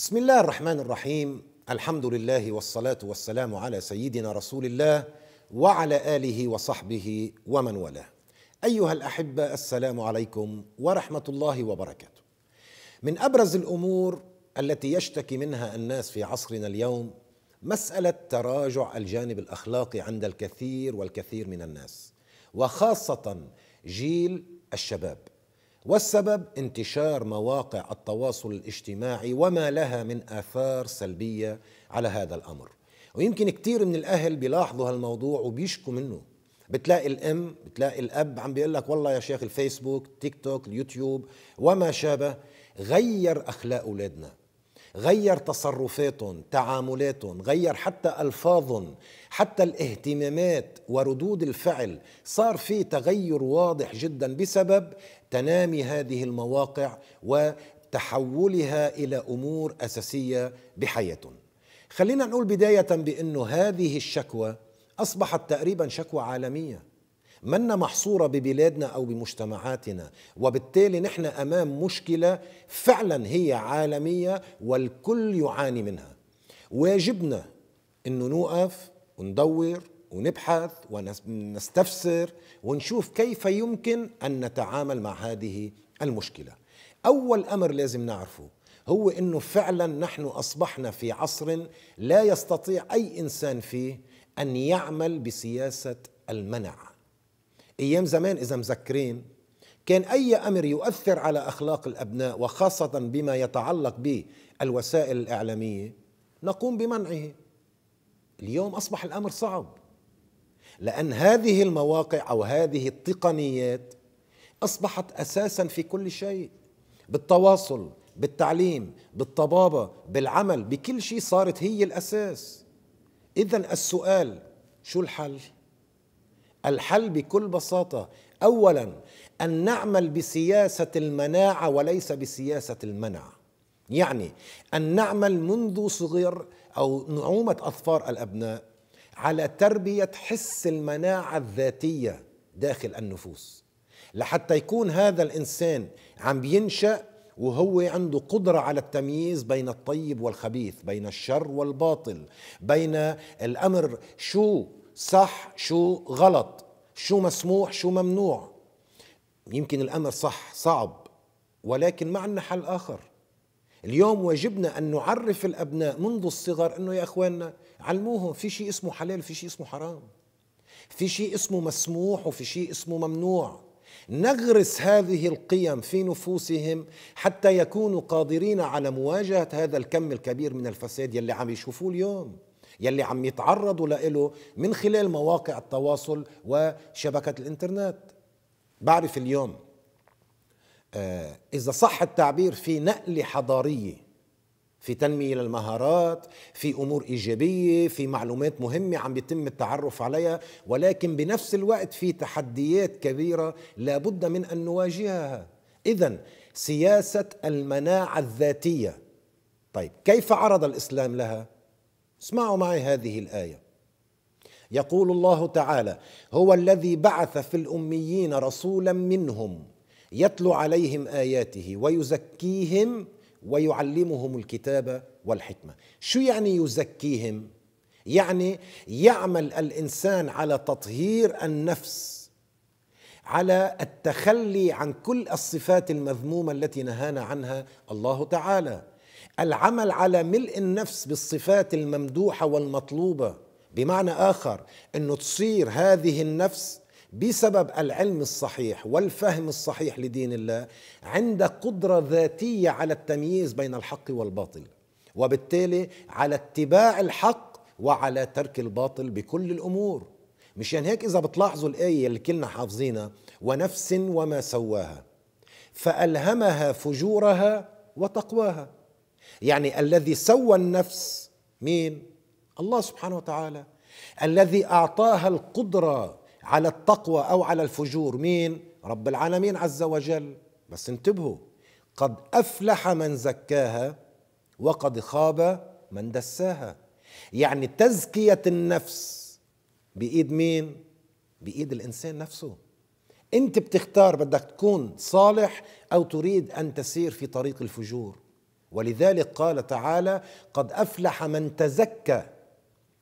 بسم الله الرحمن الرحيم الحمد لله والصلاه والسلام على سيدنا رسول الله وعلى اله وصحبه ومن والاه ايها الاحبه السلام عليكم ورحمه الله وبركاته من ابرز الامور التي يشتكي منها الناس في عصرنا اليوم مساله تراجع الجانب الاخلاقي عند الكثير والكثير من الناس وخاصه جيل الشباب والسبب انتشار مواقع التواصل الاجتماعي وما لها من آثار سلبية على هذا الأمر ويمكن كثير من الأهل بيلاحظوا هالموضوع وبيشكوا منه بتلاقي الام بتلاقي الاب عم بيقول لك والله يا شيخ الفيسبوك تيك توك اليوتيوب وما شابه غير اخلاق اولادنا غير تصرفاتهم تعاملاتهم غير حتى ألفاظهم حتى الاهتمامات وردود الفعل صار في تغير واضح جدا بسبب تنامي هذه المواقع وتحولها إلى أمور أساسية بحياتهم خلينا نقول بداية بأنه هذه الشكوى أصبحت تقريبا شكوى عالمية منا محصورة ببلادنا أو بمجتمعاتنا وبالتالي نحن أمام مشكلة فعلا هي عالمية والكل يعاني منها واجبنا أنه نوقف وندور ونبحث ونستفسر ونشوف كيف يمكن أن نتعامل مع هذه المشكلة أول أمر لازم نعرفه هو أنه فعلا نحن أصبحنا في عصر لا يستطيع أي إنسان فيه أن يعمل بسياسة المنع ايام زمان اذا مذكرين كان اي امر يؤثر على اخلاق الابناء وخاصه بما يتعلق بالوسائل الاعلاميه نقوم بمنعه اليوم اصبح الامر صعب لان هذه المواقع او هذه التقنيات اصبحت اساسا في كل شيء بالتواصل بالتعليم بالطبابه بالعمل بكل شيء صارت هي الاساس اذا السؤال شو الحل الحل بكل بساطه اولا ان نعمل بسياسه المناعه وليس بسياسه المنع يعني ان نعمل منذ صغر او نعومه اظفار الابناء على تربيه حس المناعه الذاتيه داخل النفوس لحتى يكون هذا الانسان عم بينشا وهو عنده قدرة على التمييز بين الطيب والخبيث بين الشر والباطل بين الأمر شو صح شو غلط شو مسموح شو ممنوع يمكن الأمر صح صعب ولكن ما عندنا حل آخر اليوم واجبنا أن نعرف الأبناء منذ الصغر أنه يا أخواننا علموهم في شيء اسمه حلال في شيء اسمه حرام في شيء اسمه مسموح وفي شيء اسمه ممنوع نغرس هذه القيم في نفوسهم حتى يكونوا قادرين على مواجهة هذا الكم الكبير من الفساد يلي عم يشوفوه اليوم يلي عم يتعرضوا له من خلال مواقع التواصل وشبكة الإنترنت بعرف اليوم آه، إذا صح التعبير في نقلة حضارية في تنمية للمهارات في أمور إيجابية في معلومات مهمة عم يتم التعرف عليها ولكن بنفس الوقت في تحديات كبيرة لابد من أن نواجهها إذا سياسة المناعة الذاتية طيب كيف عرض الإسلام لها؟ اسمعوا معي هذه الايه يقول الله تعالى هو الذي بعث في الاميين رسولا منهم يتلو عليهم اياته ويزكيهم ويعلمهم الكتاب والحكمه شو يعني يزكيهم يعني يعمل الانسان على تطهير النفس على التخلي عن كل الصفات المذمومه التي نهانا عنها الله تعالى العمل على ملء النفس بالصفات الممدوحه والمطلوبه بمعنى اخر انه تصير هذه النفس بسبب العلم الصحيح والفهم الصحيح لدين الله عند قدره ذاتيه على التمييز بين الحق والباطل وبالتالي على اتباع الحق وعلى ترك الباطل بكل الامور مشان يعني هيك اذا بتلاحظوا الايه اللي كلنا حافظينها ونفس وما سواها فالهمها فجورها وتقواها يعني الذي سوى النفس مين الله سبحانه وتعالى الذي اعطاها القدره على التقوى او على الفجور مين رب العالمين عز وجل بس انتبهوا قد افلح من زكاها وقد خاب من دساها يعني تزكيه النفس بايد مين بايد الانسان نفسه انت بتختار بدك تكون صالح او تريد ان تسير في طريق الفجور ولذلك قال تعالى قد افلح من تزكى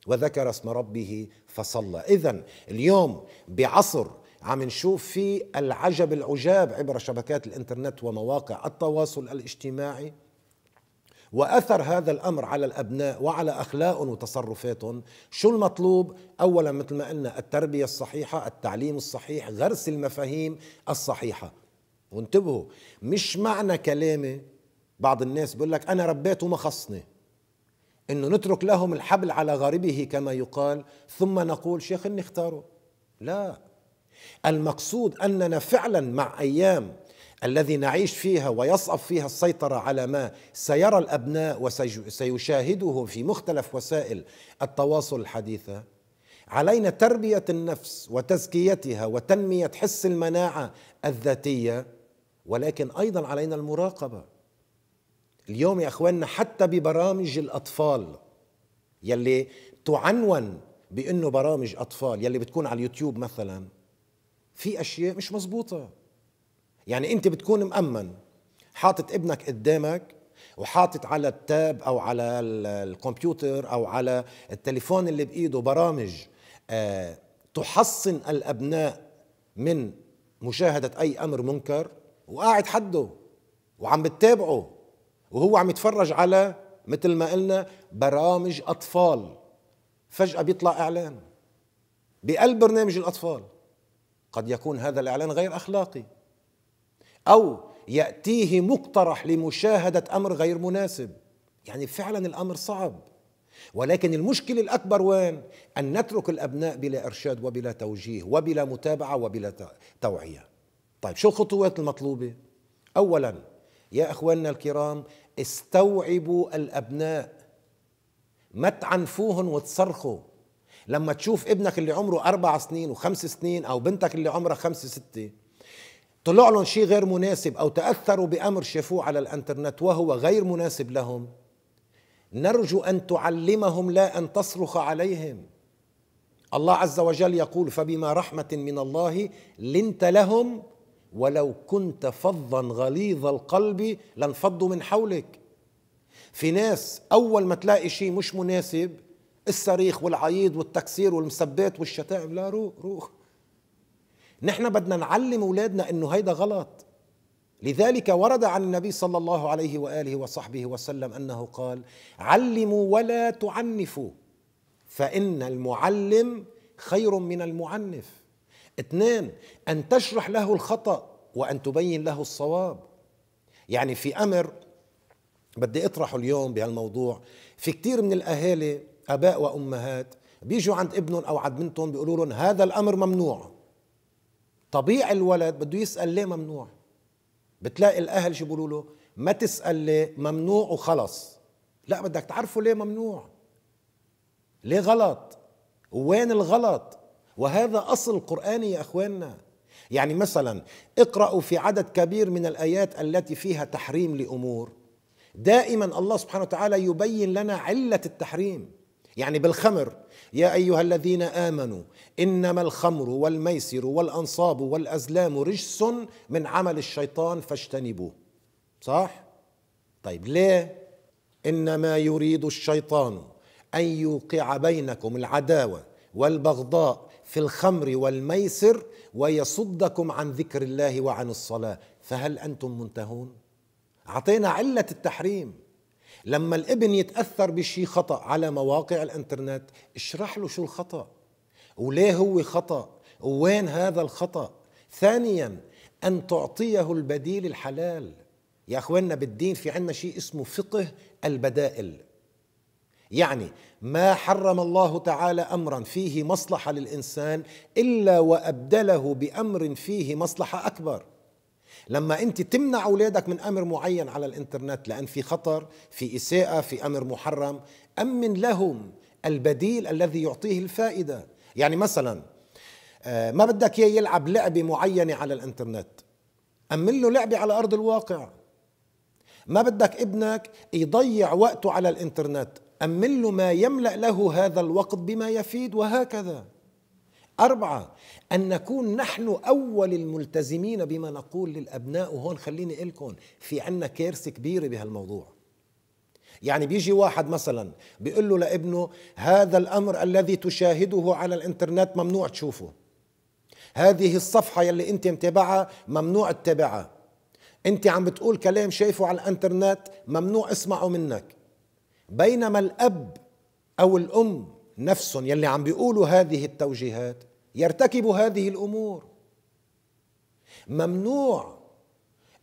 وذكر اسم ربه فصلى اذا اليوم بعصر عم نشوف فيه العجب العجاب عبر شبكات الانترنت ومواقع التواصل الاجتماعي واثر هذا الامر على الابناء وعلى اخلاقهم وتصرفاتهم شو المطلوب اولا مثل ما قلنا التربيه الصحيحه التعليم الصحيح غرس المفاهيم الصحيحه وانتبهوا مش معنى كلامي بعض الناس بيقول لك انا ربيته ما خصني انه نترك لهم الحبل على غاربه كما يقال ثم نقول شيخ نختاره لا المقصود اننا فعلا مع ايام الذي نعيش فيها ويصعب فيها السيطرة على ما سيرى الأبناء وسيشاهده في مختلف وسائل التواصل الحديثة علينا تربية النفس وتزكيتها وتنمية حس المناعة الذاتية ولكن أيضا علينا المراقبة اليوم يا اخواننا حتى ببرامج الاطفال يلي تعنون بانه برامج اطفال يلي بتكون على اليوتيوب مثلا في اشياء مش مزبوطه يعني انت بتكون مامن حاطط ابنك قدامك وحاطط على التاب او على الكمبيوتر او على التليفون اللي بايده برامج آه، تحصن الابناء من مشاهده اي امر منكر وقاعد حده وعم بتتابعه وهو عم يتفرج على مثل ما قلنا برامج أطفال فجأة بيطلع إعلان بقلب برنامج الأطفال قد يكون هذا الإعلان غير أخلاقي أو يأتيه مقترح لمشاهدة أمر غير مناسب يعني فعلا الأمر صعب ولكن المشكلة الأكبر وين؟ أن نترك الأبناء بلا إرشاد وبلا توجيه وبلا متابعة وبلا توعية طيب شو الخطوات المطلوبة؟ أولا يا اخواننا الكرام استوعبوا الابناء ما تعنفوهم وتصرخوا لما تشوف ابنك اللي عمره اربع سنين وخمس سنين او بنتك اللي عمرها خمس ستة طلع لهم شيء غير مناسب او تاثروا بامر شافوه على الانترنت وهو غير مناسب لهم نرجو ان تعلمهم لا ان تصرخ عليهم الله عز وجل يقول فبما رحمه من الله لنت لهم ولو كنت فظا غليظ القلب لانفضوا من حولك في ناس اول ما تلاقي شيء مش مناسب الصريخ والعيد والتكسير والمسبات والشتائم لا روح روح نحن بدنا نعلم اولادنا انه هيدا غلط لذلك ورد عن النبي صلى الله عليه واله وصحبه وسلم انه قال علموا ولا تعنفوا فان المعلم خير من المعنف اثنان أن تشرح له الخطأ وأن تبين له الصواب يعني في أمر بدي أطرحه اليوم بهالموضوع في كثير من الأهالي أباء وأمهات بيجوا عند ابنهم أو عند بنتهم بيقولوا لهم هذا الأمر ممنوع طبيعي الولد بده يسأل ليه ممنوع بتلاقي الأهل شو بيقولوا له ما تسأل ليه ممنوع وخلص لا بدك تعرفه ليه ممنوع ليه غلط وين الغلط وهذا أصل قرآني يا أخواننا يعني مثلا اقرأوا في عدد كبير من الآيات التي فيها تحريم لأمور دائما الله سبحانه وتعالى يبين لنا علة التحريم يعني بالخمر يا ايها الذين امنوا انما الخمر والميسر والانصاب والازلام رجس من عمل الشيطان فاجتنبوه صح طيب ليه انما يريد الشيطان ان يوقع بينكم العداوه والبغضاء في الخمر والميسر ويصدكم عن ذكر الله وعن الصلاة فهل أنتم منتهون؟ أعطينا علة التحريم لما الابن يتأثر بشي خطأ على مواقع الانترنت اشرح له شو الخطأ وليه هو خطأ وين هذا الخطأ ثانيا أن تعطيه البديل الحلال يا أخواننا بالدين في عنا شيء اسمه فقه البدائل يعني ما حرم الله تعالى امرا فيه مصلحه للانسان الا وابدله بامر فيه مصلحه اكبر لما انت تمنع اولادك من امر معين على الانترنت لان في خطر في اساءه في امر محرم امن لهم البديل الذي يعطيه الفائده يعني مثلا آه، ما بدك اياه يلعب لعبه معينه على الانترنت امن له لعبه على ارض الواقع ما بدك ابنك يضيع وقته على الانترنت أمن له ما يملأ له هذا الوقت بما يفيد وهكذا أربعة أن نكون نحن أول الملتزمين بما نقول للأبناء وهون خليني أقول لكم في عنا كارثة كبيرة بهالموضوع يعني بيجي واحد مثلا بيقول له لابنه هذا الأمر الذي تشاهده على الإنترنت ممنوع تشوفه هذه الصفحة يلي أنت متابعها ممنوع تتابعها أنت عم بتقول كلام شايفه على الإنترنت ممنوع اسمعه منك بينما الاب او الام نفسهم يلي عم بيقولوا هذه التوجيهات يرتكب هذه الامور ممنوع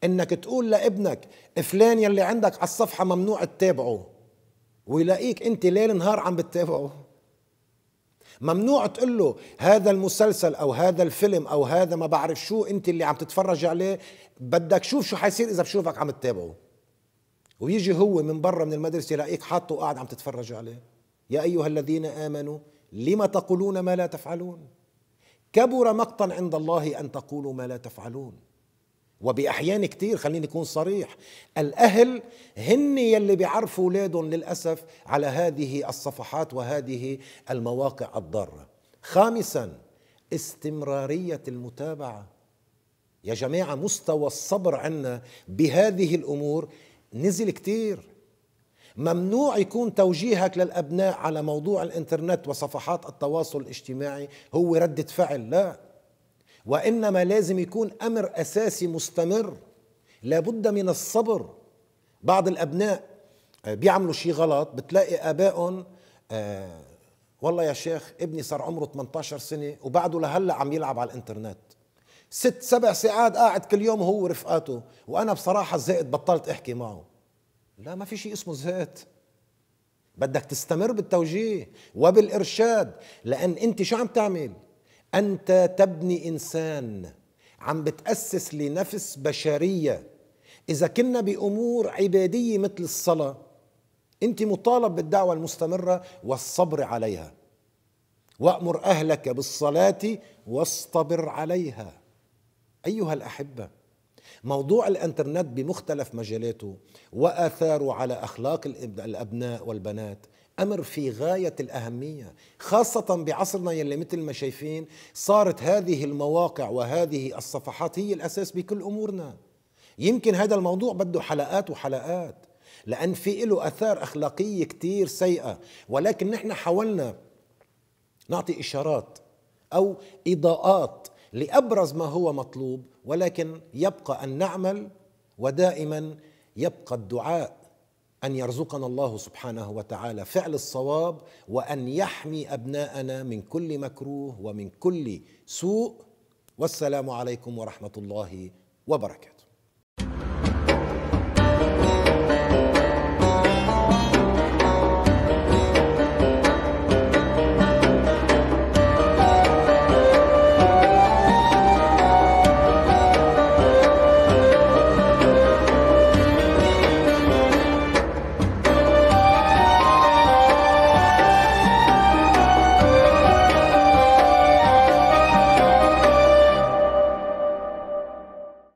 انك تقول لابنك فلان يلي عندك على الصفحه ممنوع تتابعه ويلاقيك انت ليل نهار عم بتتابعه ممنوع تقول له هذا المسلسل او هذا الفيلم او هذا ما بعرف شو انت اللي عم تتفرج عليه بدك شوف شو حيصير اذا بشوفك عم تتابعه ويجي هو من برا من المدرسة يلاقيك حاطه وقاعد عم تتفرج عليه يا أيها الذين آمنوا لما تقولون ما لا تفعلون كبر مقتا عند الله أن تقولوا ما لا تفعلون وبأحيان كثير خليني أكون صريح الأهل هن يلي بيعرفوا أولادهم للأسف على هذه الصفحات وهذه المواقع الضارة خامسا استمرارية المتابعة يا جماعة مستوى الصبر عنا بهذه الأمور نزل كتير ممنوع يكون توجيهك للأبناء على موضوع الإنترنت وصفحات التواصل الاجتماعي هو ردة فعل لا وإنما لازم يكون أمر أساسي مستمر لابد من الصبر بعض الأبناء آه، بيعملوا شيء غلط بتلاقي أبائهم آه والله يا شيخ ابني صار عمره 18 سنة وبعده لهلا عم يلعب على الإنترنت ست سبع ساعات قاعد كل يوم هو ورفقاته وانا بصراحه زهقت بطلت احكي معه لا ما في شيء اسمه زهقت بدك تستمر بالتوجيه وبالارشاد لان انت شو عم تعمل انت تبني انسان عم بتاسس لنفس بشريه اذا كنا بامور عباديه مثل الصلاه انت مطالب بالدعوه المستمره والصبر عليها وامر اهلك بالصلاه واصطبر عليها أيها الأحبة موضوع الانترنت بمختلف مجالاته واثاره على اخلاق الابناء والبنات امر في غايه الاهميه خاصه بعصرنا يلي مثل ما شايفين صارت هذه المواقع وهذه الصفحات هي الاساس بكل امورنا يمكن هذا الموضوع بده حلقات وحلقات لان في له اثار اخلاقيه كتير سيئه ولكن نحن حاولنا نعطي اشارات او اضاءات لابرز ما هو مطلوب ولكن يبقى ان نعمل ودائما يبقى الدعاء ان يرزقنا الله سبحانه وتعالى فعل الصواب وان يحمي ابناءنا من كل مكروه ومن كل سوء والسلام عليكم ورحمه الله وبركاته